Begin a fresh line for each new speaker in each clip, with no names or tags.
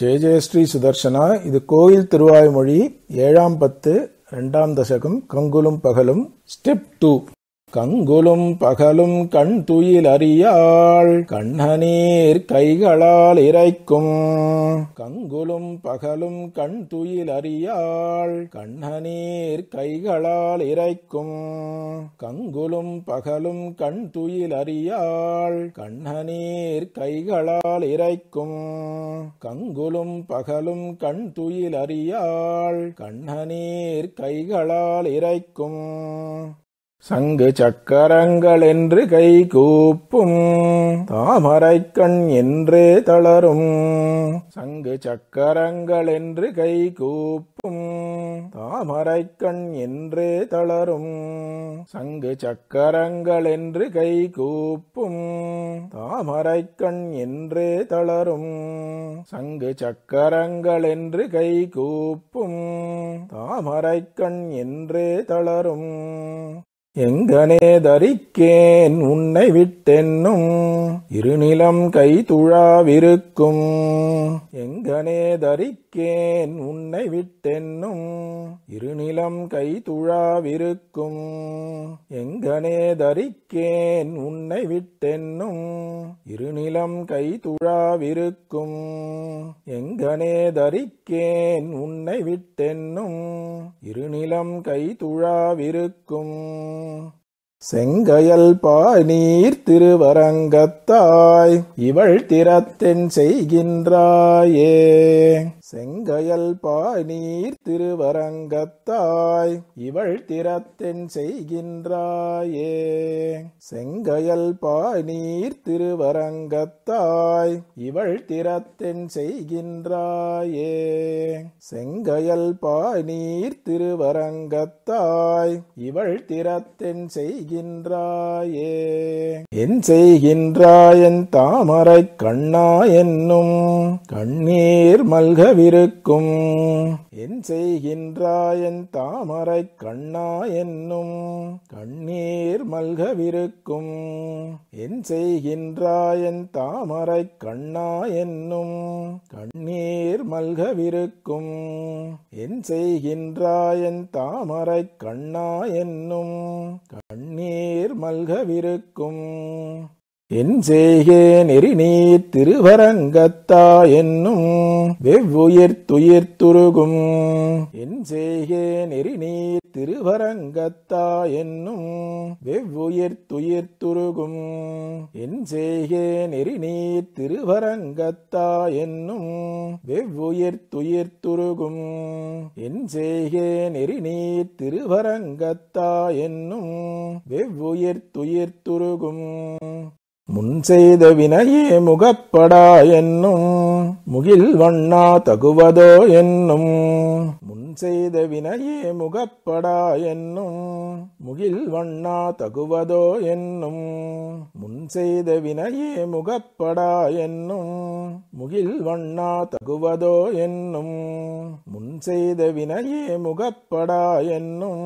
ஜெய ஜெயஸ்ரீ சுதர்ஷனா இது கோயில் திருவாய்மொழி ஏழாம் பத்து ரெண்டாம் தசகம் கங்குலும் பகலும் ஸ்டெப் டூ கங்குலும் பகலும் கண் துயில் அறியாள் கண்ணநீர் கைகளால் இறைக்கும் கங்குலும் பகலும் கண் துயில் அறியாள் கண்ணநீர் கைகளால் இறைக்கும் கங்குலும் பகலும் கண் துயில் அறியாள் கண்ணநீர் கைகளால் இறைக்கும் கங்குலும் பகலும் கண் துயில் அறியாள் கண்ணநீர் கைகளால் இறைக்கும் சங்கு சக்கரங்கள் என்று கை கூப்பும் தாமரை கண் என்றே தளரும் சங்கு சக்கரங்கள் என்று கை கூப்பும் தாமரை கண் என்றே தளரும் சங்கு சக்கரங்கள் என்று கை கூப்பும் தாமரை கண் என்றே தளரும் சங்கு சக்கரங்கள் என்று கை கூப்பும் தாமரை கண் என்றே தளரும் எங்கனே தரிக்கேன் உன்னை விட்டென்னும் இருநிலம் கை துழாவிருக்கும் எங்கனே தரிக்கேன் உன்னை விட்டென்னும் இருநிலம் கை துழாவிருக்கும் எங்கனே தரிக்கேன் உன்னை விட்டென்னும் இருநிலம் கை துழாவிருக்கும் எங்கனே தரிக்கேன் உன்னை விட்டென்னும் இருநிலம் கை துழாவிருக்கும் செங்கையல் பாநீர் திருவரங்கத்தாய் இவள் திறத்தின் செய்கின்றாயே செங்கையல் பாநீர் திருவரங்கத்தாய் இவள் திறத்தென் செய்கின்றாயே செங்கையல் பாநீர் திருவரங்கத்தாய் இவள் திறத்தென் செய்கின்றாயே செங்கையல் பாநீர் திருவரங்கத்தாய் இவள் திறத்தென் செய்கின்றாயே என் செய்கின்றாயன் தாமரை கண்ணா என்னும் கண்ணீர் மல்க வரவிருக்கும் என் செய்கின்றாயன் தாமரை கண்ணா என்னும் கண்ணீர் மல்கவிருக்கும் என் செய்கின்றாயன் தாமரை கண்ணா என்னும் கண்ணீர் மல்கவிருக்கும் என் செய்கின்றாயன் தாமரை கண்ணா என்னும் கண்ணீர் மல்கவிருக்கும் என் சேகே நெறி நீர் திருவரங்கத்தா என்னும் வெவ்வுயிர் துயிர் துருகும் என் சேகே நெறி நீர் திருவரங்கத்தா என்னும் வெவ்வுயிர் துயிர் துருகும் என் சேகே நெறி நீர் திருவரங்கத்தா என்னும் வெவ்வுயிர் துயிர் துருகும் என் சேகே நெறி நீர் திருவரங்கத்தா என்னும் வெவ்வுயிர் துயிர் துருகும் முன் செய்த வினையே முகப்படா என்னும் முகில் வண்ணா தகுவதோ என்னும் முன் செய்த வினையே முகப்படா என்னும் முகில் வண்ணா தகுவதோ என்னும் முன் செய்த வினையே முகப்படா என்னும் முகில் வண்ணா தகுவதோ என்னும் முன் செய்த வினையே முகப்படா என்னும்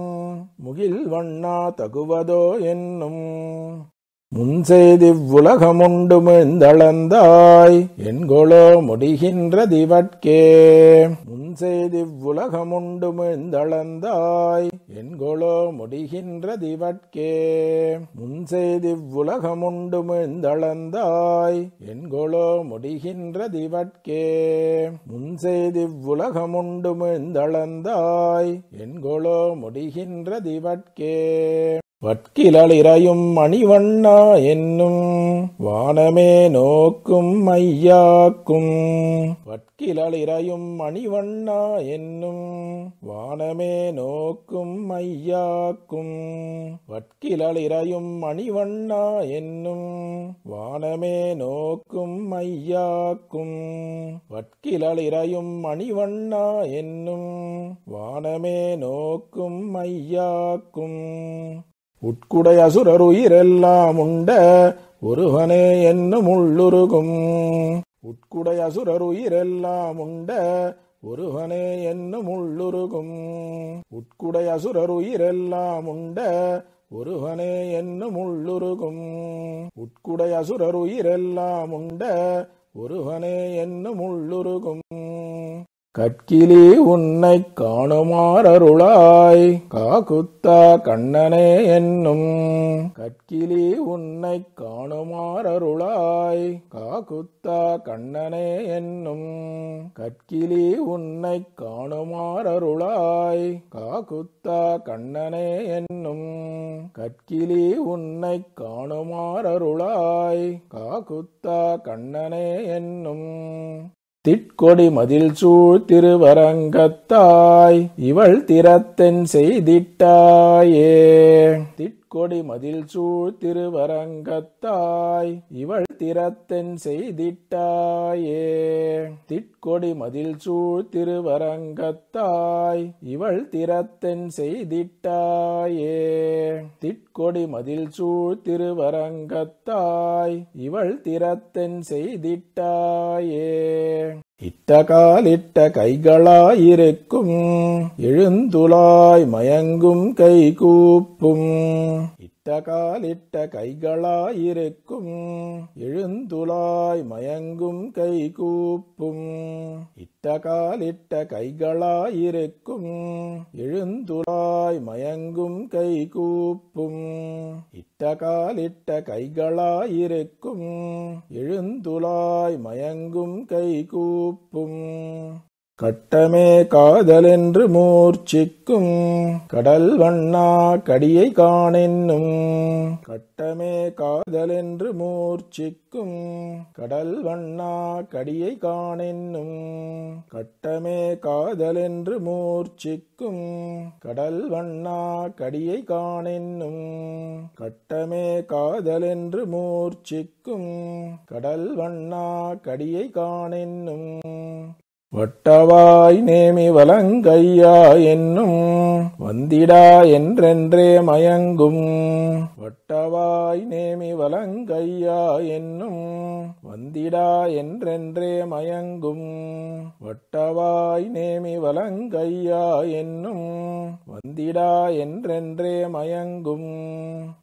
முகில் வண்ணா தகுவதோ என்னும் முன்செய்திவ்வுலகமுண்டு மிழ்ந்தளந்தாய் என்கொளோ முடிகின்ற திவட்கே முன்செய்திவ்வுலகமுண்டு மிழ்ந்தளந்தாய் என்கொளோ முடிகின்ற திவட்கே முன்செய்திவ்வுலகமுண்டு மிழ்ந்தளந்தாய் என்கொளோ முடிகின்ற திவட்கே முன்செய்திவ்வுலகமுண்டு மிழ்ந்தளந்தாய் என்கொளோ முடிகின்ற திவட்கே வட்கிலளிரையும் மணிவண்ணா என்னும் வானமே நோக்கும் மையாக்கும் வட்கிலளிரையும் மணிவண்ணா என்னும் வானமே நோக்கும் மையாக்கும் வட்கிலளிரையும் மணிவண்ணா என்னும் வானமே நோக்கும் மையாக்கும் வட்கிலளிரையும் மணிவண்ணா என்னும் வானமே நோக்கும் மையாக்கும் உட்குடை அசுரருயிரெல்லாம் உண்ட ஒருவனே என்னும் உள்ளுருகும் உட்குடை அசுரருயிரெல்லாம் உண்ட ஒருவனே என்னும் உள்ளுருகும் உட்குடை அசுரருயிரெல்லாம் உண்ட ஒருவனே என்னும் உள்ளுருகும் உட்குடை அசுரருயிரெல்லாம் உண்ட ஒருவனே என்னும் உள்ளுருகும் கற்கிலே உன்னை காணுமாறருளாய் காக்குத்தா கண்ணனே என்னும் கற்கிலே உன்னை காணுமாறருளாய் காக்குத்தா கண்ணனே என்னும் கற்கிலே உன்னை காணுமாறருளாய் காக்குத்தா கண்ணனே என்னும் கற்கிலே உன்னை காணுமாறருளாய் காக்குத்தா கண்ணனே என்னும் திட்கொடி மதில் சூழ் திருவரங்கத்தாய் இவள் திறத்தென் செய்திட்டாயே திட் கொடி மதில் சூழ் திருவரங்கத்தாய் இவள் திறத்தென் செய்திட்டாயே திட்கொடி மதில் சூழ் திருவரங்கத்தாய் இவள் திறத்தென் செய்திட்டாயே திட்கொடி மதில் சூழ் திருவரங்கத்தாய் இவள் திறத்தென் செய்திட்டாயே இட்ட காலிட்ட கைகளாயிருக்கும் எழுந்துலாய் மயங்கும் கை கூப்பும் இட்ட காலிட்ட கைகளாயிருக்கும் எழுந்துலாய் மயங்கும் கை கூப்பும் இட்ட காலிட்ட கைகளாயிருக்கும் எழுந்துலாய் மயங்கும் கை கூப்பும் இட்ட காலிட்ட கைகளாயிருக்கும் எழுந்துலாய் மயங்கும் கை கட்டமே காதலென்று மூர்ச்சிக்கும் கடல் வண்ணா கடியை காணென்னும் கட்டமே காதலென்று மூர்ச்சிக்கும் கடல் வண்ணா கடியை காணென்னும் கட்டமே காதலென்று மூர்ச்சிக்கும் கடல் வண்ணா கடியை காணென்னும் கட்டமே காதலென்று மூர்ச்சிக்கும் கடல் வண்ணா கடியை காணென்னும் வட்டவாய் நேமி வலங்கையா என்னும் வந்திடா என்றென்றே மயங்கும் வட்டவாய் நேமி வலங்கையா என்னும் வந்திடா என்றென்றே மயங்கும் வட்டவாய் நேமி வலங்கையா என்னும் வந்திடா என்றென்றே மயங்கும்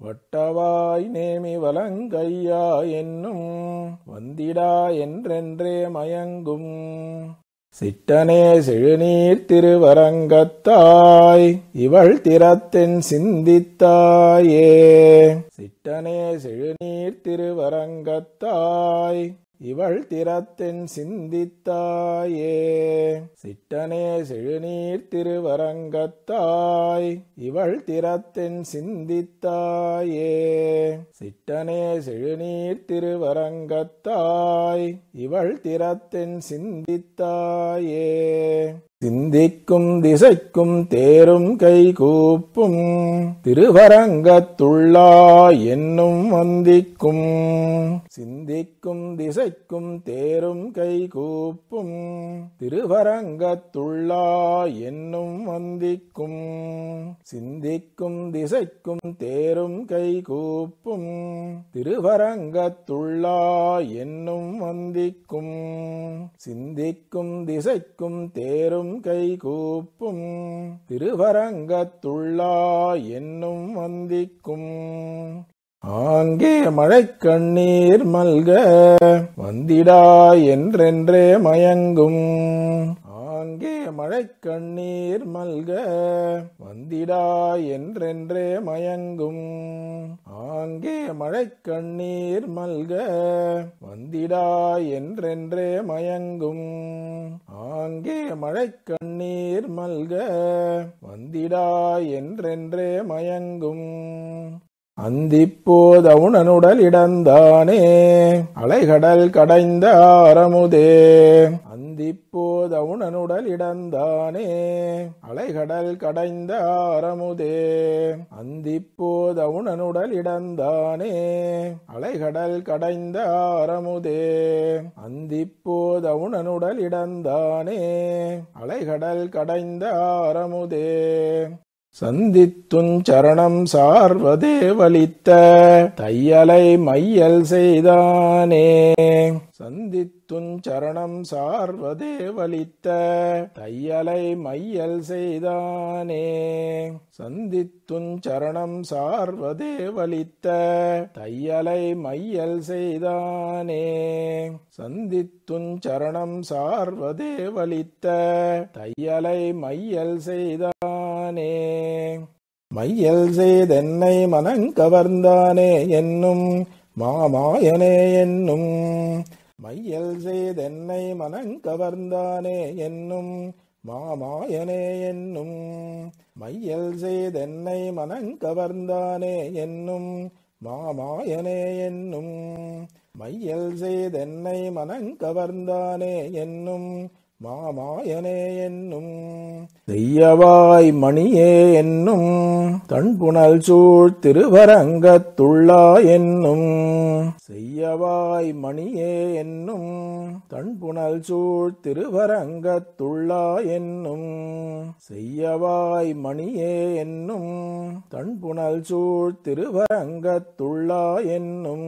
வட்டவாய் நேமி வலங்கையா என்னும் வந்திடா என்றென்றே மயங்கும் சிட்டனே செழுநீர் திருவரங்கத்தாய் இவள் திறத்தின் சிந்தித்தாயே சிட்டனே செழுநீர் திருவரங்கத்தாய் இவள் திறத்தின் சிந்தித்தாயே சிட்டனே செழுநீர் திருவரங்கத்தாய் இவள் திறத்தின் சிந்தித்தாயே சிட்டனே செழுநீர் திருவரங்கத்தாய் இவள் திறத்தின் சிந்தித்தாயே சிந்திக்கும் திசைக்கும் தேரும் கை கூப்பும் திருவரங்கத்துள்ளா என்னும் வந்திக்கும் சிந்திக்கும் திசைக்கும் தேரும் கை கூப்பும் திருவரங்கத்துள்ளா என்னும் வந்திக்கும் சிந்திக்கும் திசைக்கும் தேரும் கை கூப்பும் திருவரங்கத்துள்ளா என்னும் வந்திக்கும் சிந்திக்கும் திசைக்கும் தேரும் கை கூப்பும் திருவரங்கத்துள்ளா என்னும் வந்திக்கும் ஆங்கே மழை கண்ணீர் மல்க வந்திடா என்றென்றே மயங்கும் ஆங்கே மழை கண்ணீர் மல்க வந்திடா என்றென்றே மயங்கும் ஆங்கே மழை கண்ணீர் மல்க வந்திடா என்றென்றே மயங்கும் ஆங்கே மழை கண்ணீர் மல்க வந்திடா என்றென்றே மயங்கும் அந்திப்போதவுணனுடல் இடந்தானே அலைகடல் கடைந்த ஆரமுதே அந்திப்போதவுணனுடல் இடந்தானே அலைகடல் கடைந்த ஆரமுதே அந்திப்போதவுணனுடல் இடந்தானே அலைகடல் கடைந்த ஆரமுதே அந்திப்போதவுணனுடல் இடந்தானே அலைகடல் கடைந்த ஆரமுதே சந்தித்துன் சரணம் சார்வதேவலித்த தையலை மையல் செய்தானே சந்தித்துன் சரணம் சார்வதேவலித்த தையலை மையல் செய்தானே சந்தித்துன் சரணம் சார்வதேவலித்த தையலை மையல் செய்தானே சந்தித்துன் சரணம் சார்வதேவலித்த தையலை மையல் செய்தான் மன்னனே மையல் செய்தென்னை மனங்கவர்ந்தானே என்னும் மாமாயனே என்னும் மையல் செய்தென்னை மனங்கவர்ந்தானே என்னும் மாமாயனே என்னும் மையல் செய்தென்னை மனங்கவர்ந்தானே என்னும் மாமாயனே என்னும் மையல் செய்தென்னை மனங்கவர்ந்தானே என்னும் மாமாயனே என்னும் தெய்யவாய் மணியே என்னும் தன்புணல் சூழ் திருவரங்கத்துள்ளா என்னும் செய்யவாய் மணியே என்னும் தன்புணல் சூழ் திருவரங்கத்துள்ளா என்னும் செய்யவாய் மணியே என்னும் தன்புணல் சூழ் திருவரங்கத்துள்ளா என்னும்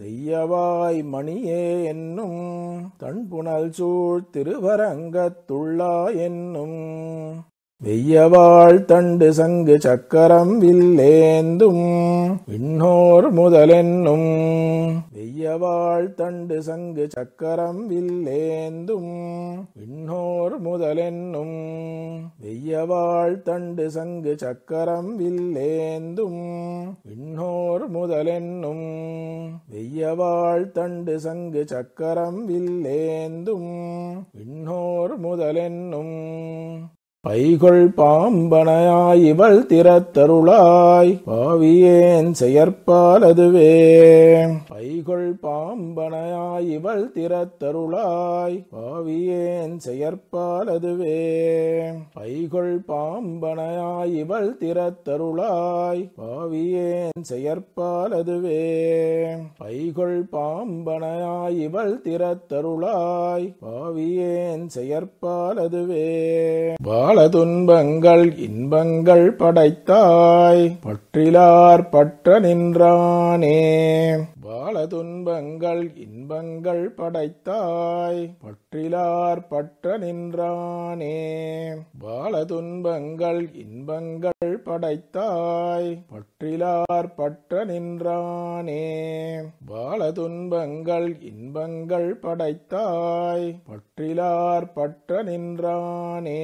செய்யவாய் மணியே என்னும் தன்புணல் சூழ் திரு திருவரங்கத்துள்ளா என்னும் வெய்யவாள் தண்டு சங்கு சக்கரம் வில்லேந்தும் விண்ணோர் முதலென்னும் வெய்யவாள் தண்டு சங்கு சக்கரம் வில்லேந்தும் விண்ணோர் முதலென்னும் வெய்யவாள் தண்டு சங்கு சக்கரம் வில்லேந்தும் விண்ணோர் முதலென்னும் வெய்யவாள் தண்டு சங்கு சக்கரம் வில்லேந்தும் விண்ணோர் முதலென்னும் பைகொள் பாம்பனையாய் இவள் திறத்தருளாய் பாவியேன் செயற்பாலதுவே பைகொள் பாம்பனையாய் இவள் திறத்தருளாய் பாவியேன் செயற்பாலதுவே பைகொள் பாம்பனையாய் இவள் திறத்தருளாய் பாவியேன் செயற்பாலதுவே பைகொள் பாம்பனையாய் இவள் திறத்தருளாய் பாவியேன் செயற்பாலதுவே பால பல துன்பங்கள் இன்பங்கள் படைத்தாய் பற்றிலார் பற்ற நின்றானே பல துன்பங்கள் இன்பங்கள் படைத்தாய் பற்றிலார் பற்ற நின்றானே பல துன்பங்கள் இன்பங்கள் படைத்தாய் பற்றிலார் பற்ற நின்றானே பல துன்பங்கள் இன்பங்கள் படைத்தாய் பற்றிலார் பற்ற நின்றானே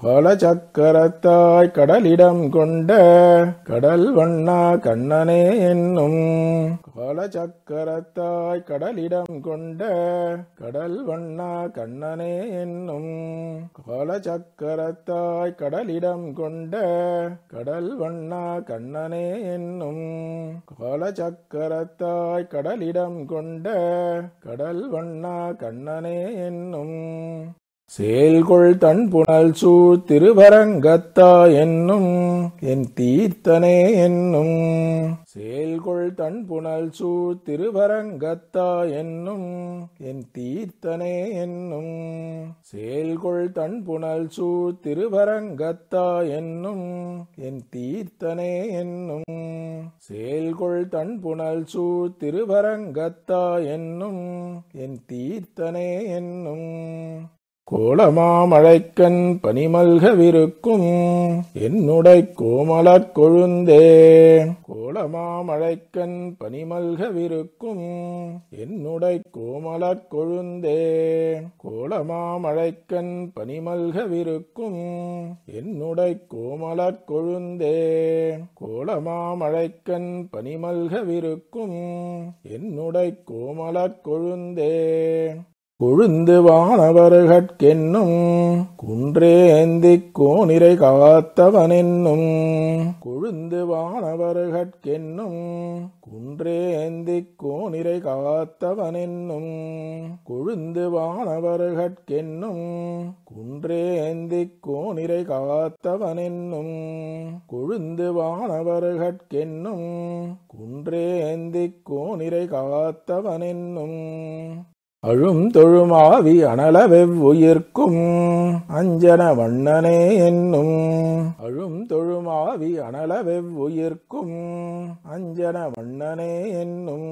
காலச்சக்கரத்தாய் கடலிடம் கொண்ட கடல் வண்ணா கண்ணனே என்னும் காலச்சக்கரத்தாய் கடலிடம் கொண்ட கடல் வண்ணா கண்ணனே என்னும் காலச்சக்கரத்தாய் கடலிடம் கொண்ட கடல் வண்ணா கண்ணனே என்னும் காலச்சக்கரத்தாய் கடலிடம் கொண்ட கடல் வண்ணா கண்ணனே என்னும் சேல்கொள் தன் புனல் சூழ் திருவரங்கத்தா என்னும் என் தீர்த்தனே என்னும் சேல்கொள் தன் புனல் சூழ் திருவரங்கத்தா என்னும் என் தீர்த்தனே என்னும் சேல்கொள் தன் புனல் சூழ் திருவரங்கத்தா என்னும் என் தீர்த்தனே என்னும் சேல்கொள் தன் புனல் சூழ் திருவரங்கத்தா என்னும் என் தீர்த்தனே என்னும் கோலமாமழைக்கண் பனிமல்கவிருக்கும் என்னுடை கோமலக் கொழுந்தே கோலமாமழைக்கண் பனிமல்கவிருக்கும் என்னுடை கோமலக் கொழுந்தே கோலமாமழைக்கண் பனிமல்கவிருக்கும் என்னுடை கோமலக் கொழுந்தே கோலமாமழைக்கண் பனிமல்கவிருக்கும் என்னுடை கோமலக் கொழுந்தே கொழுந்து வானவர்கட்கென்னும் குன்றேந்தி கோனிரை காத்தவனென்னும் கொழுந்து வானவர்கட்கென்னும் குன்றேந்தி கோனிரை காத்தவனென்னும் கொழுந்து வானவர்கட்கென்னும் குன்றேந்தி கோனிரை காத்தவனென்னும் கொழுந்து வானவர்கட்கென்னும் குன்றேந்தி கோனிரை காத்தவனென்னும் அழும் தொழுமாவி அனலவெவ்வுயிர்க்கும் அஞ்சன வண்ணனே என்னும் அழும் தொழுமாவி அனலவெவ்வுயிர்க்கும் அஞ்சன வண்ணனே என்னும்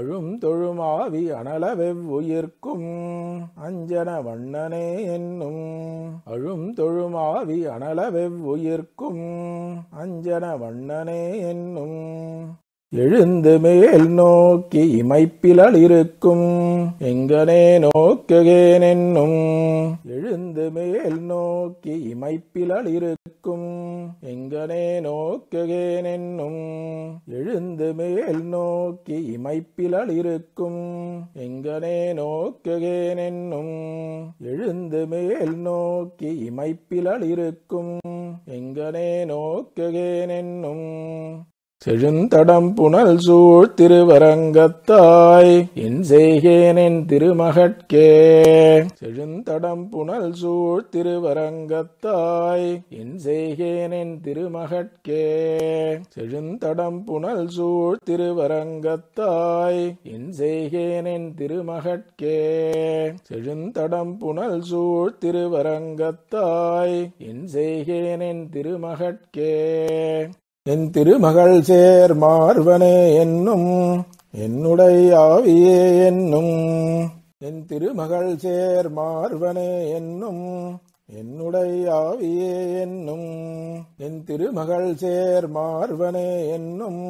அழும் தொழுமாவி அனலவெவ்வுயிர்க்கும் அஞ்சன வண்ணனே என்னும் அழும் தொழுமாவி அனலவெவ்வுயிர்க்கும் அஞ்சன வண்ணனே என்னும் எழுந்து மேல் நோக்கி இமைப்பிலல் இருக்கும் எங்கனே நோக்குகேன் என்னும் எழுந்து மேல் நோக்கி இமைப்பிலல் இருக்கும் எங்கனே நோக்குகேன் என்னும் எழுந்து மேல் நோக்கி இமைப்பிலல் இருக்கும் எங்கனே நோக்குகேன் என்னும் எழுந்து மேல் நோக்கி இமைப்பிலல் இருக்கும் எங்கனே நோக்குகேன் என்னும் செழுந்தடம் புனல் சூழ் திருவரங்கத்தாய் என் செய்கேனின் திருமகட்கே செழுந்தடம் புனல் சூழ் திருவரங்கத்தாய் என் செய்கேனின் திருமகட்கே செழுந்தடம் புனல் சூழ் திருவரங்கத்தாய் என் செய்கேனின் திருமகட்கே செழுந்தடம் புனல் சூழ் திருவரங்கத்தாய் என் செய்கேனின் திருமகட்கே என் திருமகள் சேர் மார்வனே என்னும் என்னுடைய ஆவியே என்னும் என் திருமகள் சேர் மார்வனே என்னும் என்னுடைய என்னும் என் திருமகள் சேர் மார்வனே என்னும்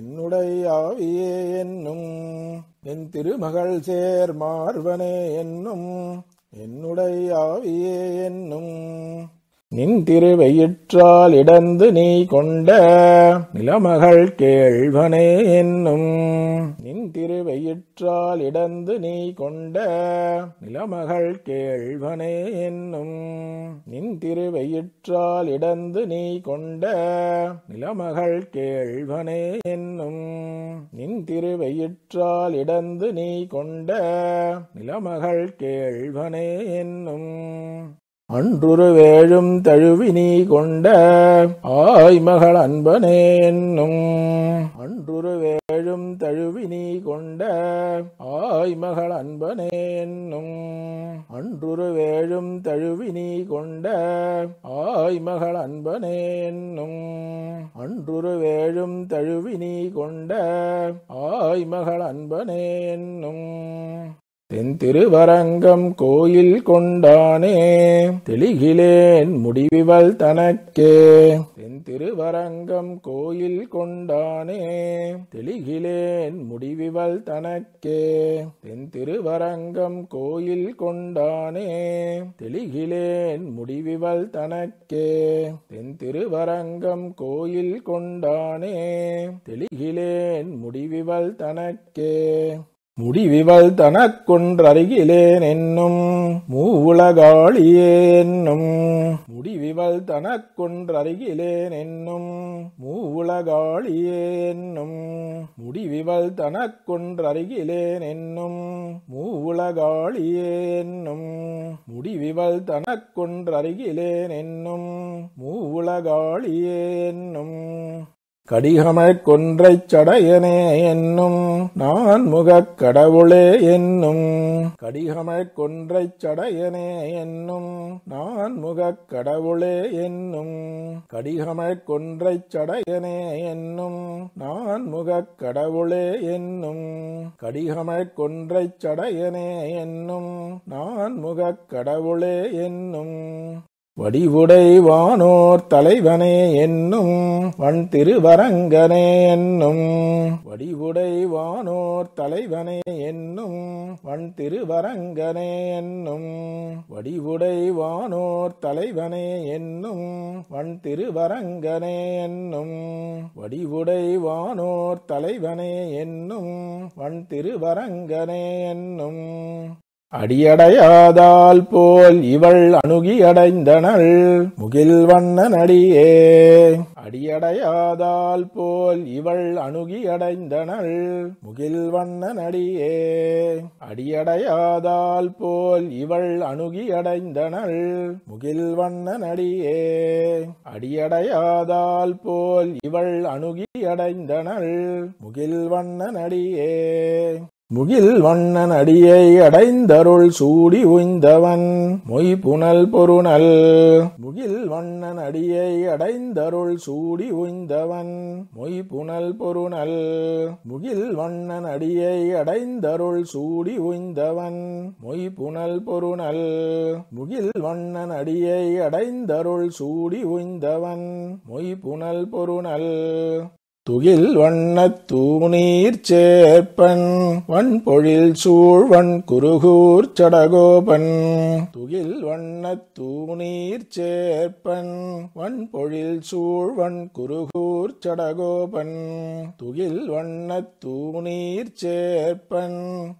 என்னுடைய ஆவியே என்னும் என் திருமகள் சேர் மார்வனே என்னும் என்னுடைய ஆவியே என்னும் நின் திருவையிற்றால் இடந்து நீ கொண்ட நிலமகள் கேள்வனே என்னும் நின் திருவையிற்றால் இடந்து நீ கொண்ட நிலமகள் கேள்வனே என்னும் நின் திருவையிற்றால் இடந்து நீ கொண்ட நிலமகள் கேள்வனே என்னும் நின் திருவையிற்றால் இடந்து நீ கொண்ட நிலமகள் கேள்வனே என்னும் அன்றுரு வேழும் தழுவினி கொண்ட ஆய்மகள் அன்பனே என்னும் அன்றுரு வேழும் தழுவினி கொண்ட ஆய்மகள் அன்பனே என்னும் அன்றுரு வேழும் தழுவினி கொண்ட ஆய்மகள் அன்பனே என்னும் அன்றுரு வேழும் தழுவினி கொண்ட ஆய்மகள் அன்பனே என்னும் தென்திருவரங்கம் கோயில் கொண்டானே தெளிகிலேன் முடிவிவள் தனக்கே தென்திருவரங்கம் கோயில் கொண்டானே தெளிகிலேன் முடிவிவள் தனக்கே தென்திருவரங்கம் கோயில் கொண்டானே தெளிகிலேன் முடிவிவள் தனக்கே தென்திருவரங்கம் கோயில் கொண்டானே தெளிகிலேன் முடிவிவள் தனக்கே முடிவிவள் தனக்கொன்றருகிலேன் என்னும் மூவுலகாளியேன்னும் முடிவிவள் தனக்கொன்றருகிலேன் என்னும் மூவுலகாளியேன்னும் முடிவிவள் தனக்கொன்றருகிலேன் என்னும் மூவுலகாளியேன்னும் முடிவிவள் தனக்கொன்றருகிலேன் என்னும் மூவுலகாளியேன்னும் கடிகமழ் கொன்றைச் சடையனே என்னும் நான் முகக் கடவுளே என்னும் கடிகமழ் கொன்றைச் சடையனே என்னும் நான் முகக் கடவுளே என்னும் கடிகமழ் கொன்றைச் சடையனே என்னும் நான் முகக் கடவுளே என்னும் கடிகமழ் கொன்றைச் சடையனே என்னும் நான் முகக் கடவுளே என்னும் வடிவுடை வானோர் தலைவனே என்னும் வன் திருவரங்கனே என்னும் வடிவுடை வானோர் தலைவனே என்னும் வன் திருவரங்கனே என்னும் வடிவுடை வானோர் தலைவனே என்னும் வன் திருவரங்கனே என்னும் வடிவுடை வானோர் தலைவனே என்னும் வன் திருவரங்கனே என்னும் அடியடையாதால் போல் இவள் அணுகி அடைந்தனள் முகில் வண்ண நடியே அடியடையாதால் போல் இவள் அணுகி அடைந்தனள் முகில் வண்ண நடியே அடியடையாதால் போல் இவள் அணுகி அடைந்தனள் முகில் வண்ண நடியே அடியடையாதால் போல் இவள் அணுகி அடைந்தனள் முகில் வண்ண நடியே முகில் வண்ணன் அடியை அடைந்தருள் சூடி உய்ந்தவன் மொய் புனல் பொருணல் முகில் வண்ணன் அடியை அடைந்தருள் சூடி உய்ந்தவன் மொய் புனல் பொருணல் முகில் வண்ணன் அடியை அடைந்தருள் சூடி உய்ந்தவன் மொய் புனல் பொருணல் முகில் வண்ணன் அடியை அடைந்தருள் சூடி உய்ந்தவன் மொய் புனல் பொருணல் துகில் வண்ணத் தூணீர் சேர்ப்பன் வன்பொழில் சூழ்வன் குருகூர் சடகோபன் துகில் வண்ணத் தூணீர் சேர்ப்பன் வன்பொழில் சூழ்வன் குருகூர் சடகோபன் துகில் வண்ணத் தூணீர் சேர்ப்பன்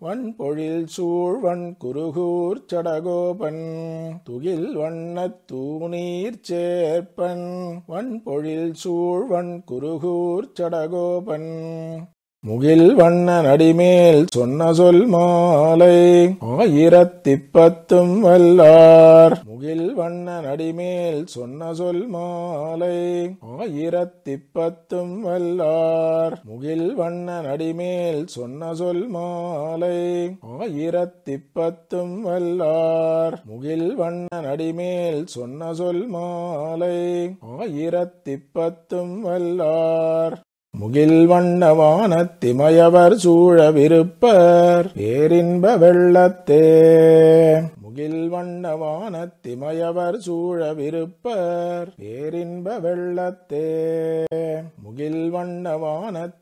வன்பொழில் சூழ்வன் குருகூர் சடகோபன் துகில் வண்ணத் தூணீர் சேர்ப்பன் வன்பொழில் சூழ்வன் குருகூர் முச்சடகோபன் முகில் வண்ண நடிமேல் சொன்ன சொல் மாலை பத்தும் வல்லார் முகில் வண்ண நடிமேல் சொன்ன சொல் மாலை பத்தும் வல்லார் முகில் வண்ண நடிமேல் சொன்ன சொல் மாலை பத்தும் வல்லார் முகில் வண்ண நடிமேல் சொன்ன சொல் மாலை பத்தும் வல்லார் முகில் திமையவர் சூழவிருப்பர் பேரின்ப வெள்ளத்தே முகில் திமையவர் சூழவிருப்பர் பேரின்ப வெள்ளத்தே முகில்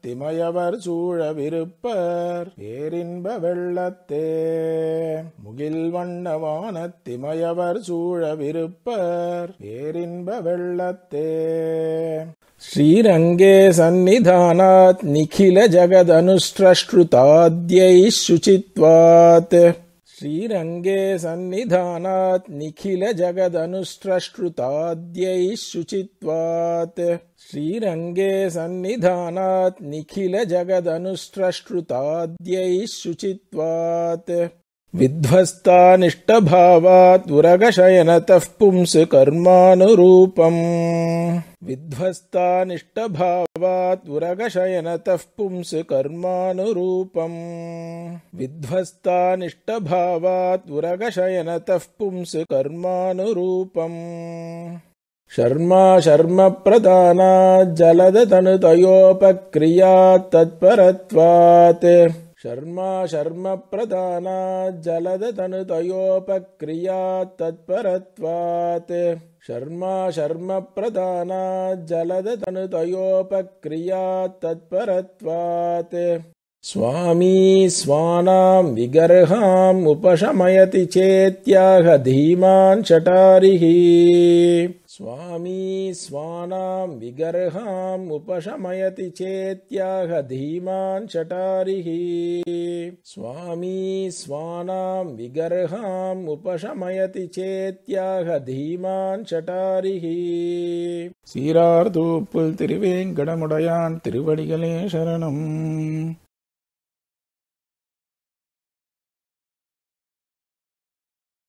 திமையவர் சூழவிருப்பர் பேரின்ப வெள்ளத்தே முகில் திமையவர் சூழவிருப்பர் பேரின்ப வெள்ளத்தே श्रीरङ्गे सन्निधानात् निखिलजगदनुस्रश्रुताद्यैः शुचित्वात् श्रीरङ्गे सन्निधानात् निखिलजगदनुस्रश्रुताद्यैः शुचित्वात् श्रीरङ्गे सन्निधानात् निखिलजगदनुस्रष्टुताद्यैः शुचित्वात् विध्वस्तानिष्टभावादुरगशयनतः पुंस कर्मानुरूपम् विध्वस्तानिष्टभावादुरगशयनतः पुंस कर्मानुरूपम् विध्वस्तानिष्टभावादुरगशयनतः पुंस कर्मानुरूपम् शर्मा शर्म प्रदाना शर्मा प्रदाना जलद तनुतयोपक्रिया तत्परत्वात् शर्मा प्रदाना जलद तनुतयोपक्रिया तत्परत्वात् स्वामी स्वानाम् विगर्हाम् उपशमयति चेत्याह धीमाञ्चटारिः स्वामी स्वानाम् विगर्हाम् उपशमयति चेत्याह धीमान् चटारिः स्वामी स्वानाम् विगर्हाम् उपशमयति चेत्याह धीमान् चटारिः सीरार्दूपुल् तिरुवेङ्कडमुडयान् तिरुवडिगले शरणम्